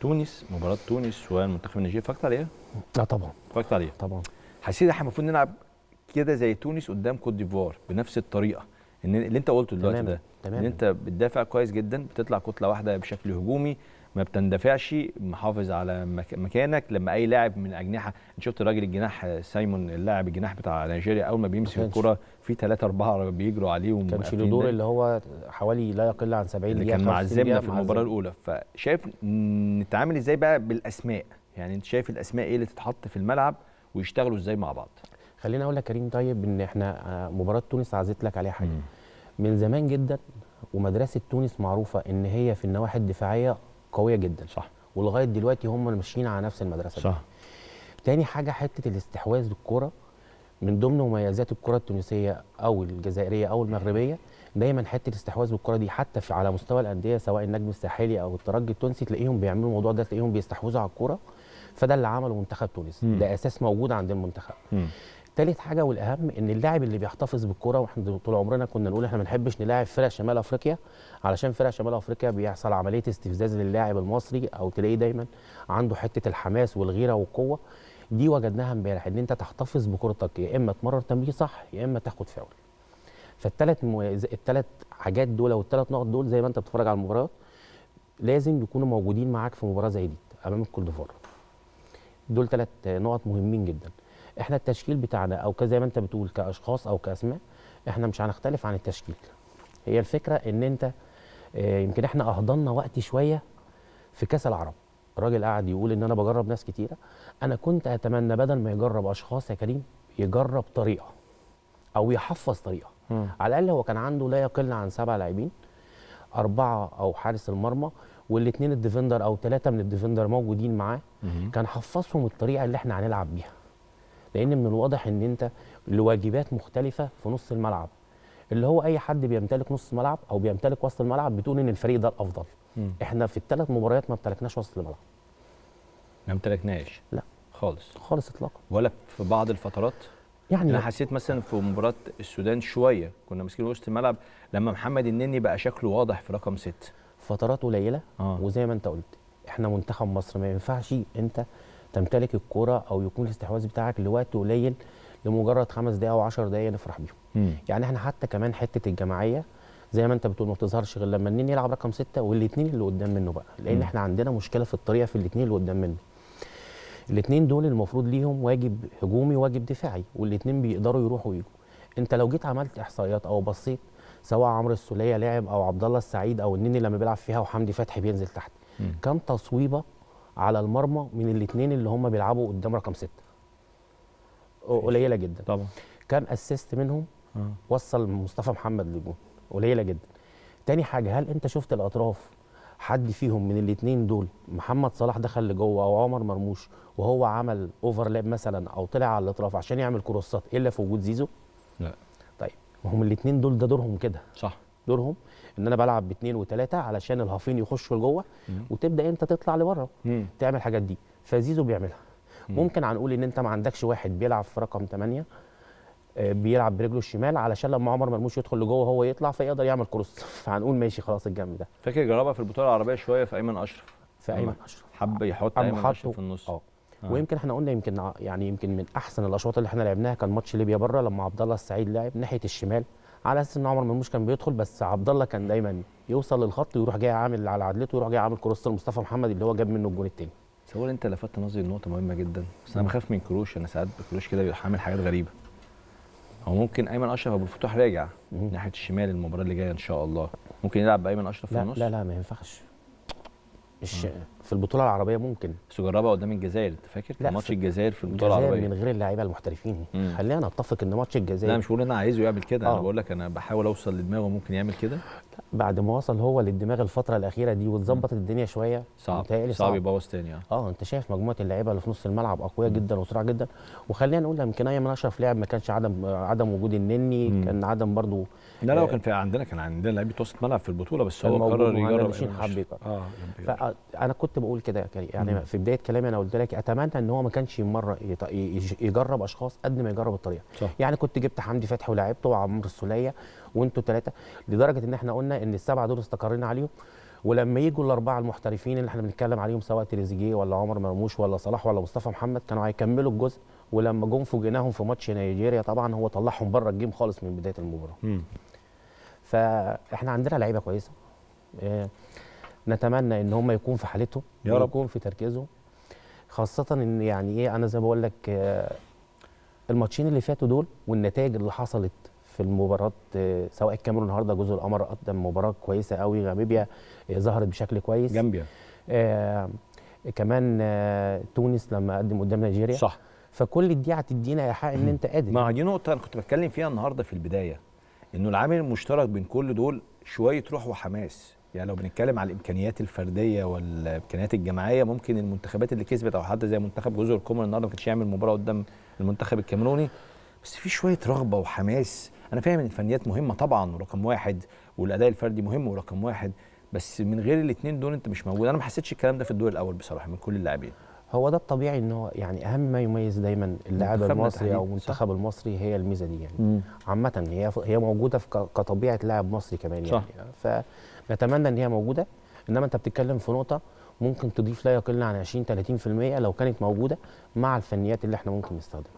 تونس مباراه تونس والمنتخب النيجيري اتفرجت عليها؟ لا طبعا اتفرجت عليها طبعا حسيت احنا المفروض نلعب كده زي تونس قدام كوت ديفوار بنفس الطريقه ان اللي انت قلته دلوقتي ده تمام. ان انت بتدافع كويس جدا بتطلع كتله واحده بشكل هجومي ما بتندفعش محافظ على مكانك لما اي لاعب من اجنحه انت شفت الراجل الجناح سايمون اللاعب الجناح بتاع نيجيريا اول ما بيمسك الكره في ثلاثه اربعه بيجروا عليه وما كانش له دور اللي هو حوالي لا يقل عن 70 دقيقه كان معذبنا في المباراه الاولى فشايف نتعامل ازاي بقى بالاسماء يعني انت شايف الاسماء ايه اللي تتحط في الملعب ويشتغلوا ازاي مع بعض خليني اقول لك كريم طيب ان احنا آه، مباراه تونس عزيت لك عليها حاجه من زمان جدا ومدرسه تونس معروفه ان هي في النواحي الدفاعيه قويه جدا صح ولغايه دلوقتي هم ماشيين على نفس المدرسه صح دي. تاني حاجه حته الاستحواذ بالكره من ضمن مميزات الكره التونسيه او الجزائريه او المغربيه دايما حته الاستحواذ بالكره دي حتى في على مستوى الانديه سواء النجم الساحلي او الترجي التونسي تلاقيهم بيعملوا الموضوع ده تلاقيهم بيستحوذوا على الكره فده اللي عمله منتخب تونس ده اساس موجود عند المنتخب م. ثالث حاجه والاهم ان اللاعب اللي بيحتفظ بالكوره واحنا طول عمرنا كنا نقول احنا ما بنحبش نلاعب فرق شمال افريقيا علشان فرق شمال افريقيا بيحصل عمليه استفزاز للاعب المصري او تلاقيه دايما عنده حته الحماس والغيره والقوه دي وجدناها امبارح ان انت تحتفظ بكورتك يا اما تمرر تمرير صح يا اما تاخد فاول فالتلات موز... التلات حاجات دول او التلات نقط دول زي ما انت بتتفرج على المباراه لازم يكونوا موجودين معاك في مباراه زي دي امام الكوت دول تلات نقط مهمين جدا احنا التشكيل بتاعنا او زي ما انت بتقول كاشخاص او كاسماء احنا مش هنختلف عن التشكيل هي الفكره ان انت آه، يمكن احنا اهضنا وقت شويه في كاس العرب الراجل قاعد يقول ان انا بجرب ناس كتيره انا كنت اتمنى بدل ما يجرب اشخاص يا كريم يجرب طريقه او يحفظ طريقه م. على الاقل هو كان عنده لا يقل عن سبع لاعبين اربعه او حارس المرمى والاثنين الديفندر او ثلاثه من الديفندر موجودين معاه كان حفظهم الطريقه اللي احنا هنلعب بيها لان من الواضح ان انت لواجبات مختلفه في نص الملعب اللي هو اي حد بيمتلك نص ملعب او بيمتلك وسط الملعب بتقول ان الفريق ده الافضل م. احنا في الثلاث مباريات ما امتلكناش وسط الملعب ما امتلكناش لا خالص خالص اطلاقا ولا في بعض الفترات يعني انا حسيت مثلا في مباراه السودان شويه كنا ماسكين وسط الملعب لما محمد النني بقى شكله واضح في رقم ست فترات قليله آه. وزي ما انت قلت احنا منتخب مصر ما ينفعش انت تمتلك الكرة او يكون الاستحواذ بتاعك لوقت قليل لمجرد خمس دقائق او 10 دقائق نفرح بيهم يعني احنا حتى كمان حته الجماعيه زي ما انت بتقول ما بتظهرش غير لما النين يلعب رقم سته والاثنين اللي قدام منه بقى لان مم. احنا عندنا مشكله في الطريقه في الاثنين اللي قدام منه الاثنين دول المفروض ليهم واجب هجومي وواجب دفاعي والاثنين بيقدروا يروحوا ويجوا انت لو جيت عملت احصائيات او بصيت سواء عمرو السوليه لاعب او عبد الله السعيد او النني لما بيلعب فيها وحمدي فتحي بينزل تحت كم تصويبه على المرمى من الاثنين اللي هم بيلعبوا قدام رقم سته قليله جدا طبعا كان اسيست منهم آه. وصل مصطفى محمد للجون قليله جدا تاني حاجه هل انت شفت الاطراف حد فيهم من الاثنين دول محمد صلاح دخل لجوه او عمر مرموش وهو عمل اوفرلاب مثلا او طلع على الاطراف عشان يعمل كروسات الا في وجود زيزو لا طيب ما هم الاثنين دول ده دورهم كده صح دورهم ان انا بلعب باثنين وثلاثه علشان الهافين يخشوا لجوه وتبدا انت تطلع لبره تعمل الحاجات دي فزيزو بيعملها ممكن هنقول ان انت ما عندكش واحد بيلعب في رقم 8 آه، بيلعب برجله الشمال علشان لما عمر مرموش يدخل لجوه هو يطلع فيقدر يعمل كروس فهنقول ماشي خلاص الجنب ده فاكر جربها في البطوله العربيه شويه في ايمن اشرف في ايمن اشرف حب أه. يحط ايمن اشرف في النص أه. اه ويمكن احنا قلنا يمكن يعني يمكن من احسن الاشواط اللي احنا لعبناها كان ماتش ليبيا بره لما عبد الله السعيد لعب ناحيه الشمال على اساس ان عمر مرموش كان بيدخل بس عبد الله كان دايما يوصل للخط ويروح جاي عامل على عدلته ويروح جاي عامل كروس لمصطفى محمد اللي هو جاب منه الجون الثاني هو انت لفتت نظري لنقطه مهمه جدا بس انا بخاف من كروش انا ساعات كروش كده بيبقى عامل حاجات غريبه هو ممكن ايمن اشرف ابو الفتوح راجع ناحيه الشمال المباراه اللي جايه ان شاء الله ممكن يلعب بايمن اشرف في النص لا لا ما ينفعش مش آه. في البطوله العربيه ممكن بس جربها قدام الجزائر انت فاكر ماتش الجزائر في البطوله العربيه من غير اللعيبه المحترفين خلينا نتفق ان ماتش الجزائر لا مش بقول انا عايزه يعمل كده آه. انا بقول لك انا بحاول اوصل لدماغه ممكن يعمل كده بعد ما وصل هو للدماغ الفتره الاخيره دي وتظبط الدنيا شويه صعب صعب, صعب يبوظ تاني آه. اه انت شايف مجموعه اللعيبه اللي في نص الملعب اقوياء جدا وسرعه جدا وخلينا نقول يمكن ايمن اشرف لاعب ما كانش عدم عدم وجود النني مم. كان عدم برضو لا لا آه كان في عندنا كان عندنا لعيبه وسط ملعب في البطوله بس هو قرر يجرب يجرب اه فانا كنت كنت بقول كده يا كريم يعني في بدايه كلامي انا قلت لك اتمنى ان هو ما كانش مره يجرب اشخاص قد ما يجرب الطريقه صح. يعني كنت جبت حمدي فتحي ولعبته وعمرو السوليه وانتوا ثلاثه لدرجه ان احنا قلنا ان السبعه دول استقرينا عليهم ولما يجوا الاربعه المحترفين اللي احنا بنتكلم عليهم سواء تريزيجيه ولا عمر مرموش ولا صلاح ولا مصطفى محمد كانوا هيكملوا الجزء ولما جم فوجئناهم في ماتش نيجيريا طبعا هو طلعهم بره الجيم خالص من بدايه المباراه. فاحنا عندنا لعيبه كويسه. آه، نتمنى ان هم يكون في حالتهم يا رب يكون في تركيزهم خاصه ان يعني ايه انا زي ما بقول لك آه، الماتشين اللي فاتوا دول والنتائج اللي حصلت في المباراه آه، سواء الكاميرون النهارده جزء القمر قدم مباراه كويسه قوي غامبيا آه، ظهرت بشكل كويس جامبيا آه كمان آه تونس لما قدم قدام نيجيريا صح فكل دي هتدينا ايحاء ان انت قادر ما دي نقطه انا كنت بتكلم فيها النهارده في البدايه انه العامل المشترك بين كل دول شويه روح وحماس يعني لو بنتكلم على الامكانيات الفرديه والامكانيات الجماعيه ممكن المنتخبات اللي كسبت او حتى زي منتخب جزر القمر النهارده ما كانش يعمل مباراه قدام المنتخب الكاميروني بس في شويه رغبه وحماس انا فاهم ان الفنيات مهمه طبعا ورقم واحد والاداء الفردي مهم ورقم واحد بس من غير الاثنين دول انت مش موجود انا ما حسيتش الكلام ده في الدور الاول بصراحه من كل اللاعبين هو ده الطبيعي ان هو يعني اهم ما يميز دايما اللاعب المصري او المنتخب المصري هي الميزه دي يعني عامه هي هي موجوده في كطبيعه لاعب مصري كمان يعني. صح. يعني فنتمنى ان هي موجوده انما انت بتتكلم في نقطه ممكن تضيف لا يقل عن 20 30% لو كانت موجوده مع الفنيات اللي احنا ممكن نستخدمها